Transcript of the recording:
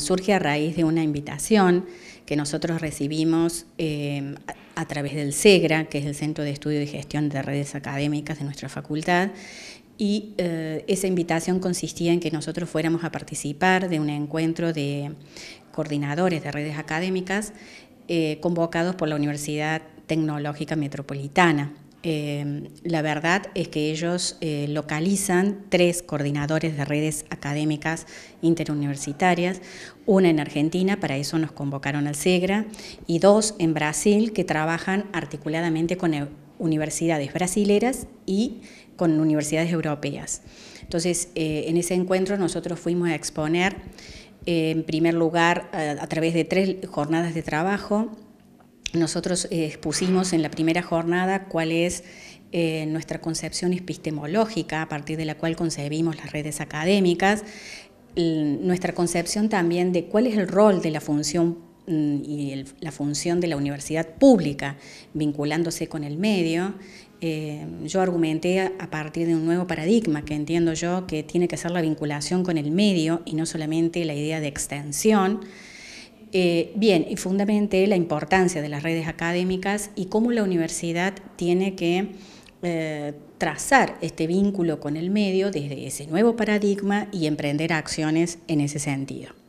Surge a raíz de una invitación que nosotros recibimos eh, a través del CEGRA, que es el Centro de Estudio y Gestión de Redes Académicas de nuestra facultad, y eh, esa invitación consistía en que nosotros fuéramos a participar de un encuentro de coordinadores de redes académicas eh, convocados por la Universidad Tecnológica Metropolitana. Em, la verdad es que ellos eh, localizan tres coordinadores de redes académicas interuniversitarias, una en Argentina, para eso nos convocaron al SEGRA, y dos en Brasil, que trabajan articuladamente con e, universidades brasileras y con universidades europeas. Entonces, eh, en ese encuentro nosotros fuimos a exponer, eh, en primer lugar, a través de tres jornadas de trabajo, nosotros eh, expusimos en la primera jornada cuál es eh, nuestra concepción epistemológica, a partir de la cual concebimos las redes académicas, nuestra concepción también de cuál es el rol de la función mm, y la función de la universidad pública vinculándose con el medio, eh, yo argumenté a, partir de un nuevo paradigma que entiendo yo que tiene que ser la vinculación con el medio y no solamente la idea de extensión. Eh, bien, y fundamentalmente la importancia de las redes académicas y cómo la universidad tiene que eh, trazar este vínculo con el medio desde ese nuevo paradigma y emprender acciones en ese sentido.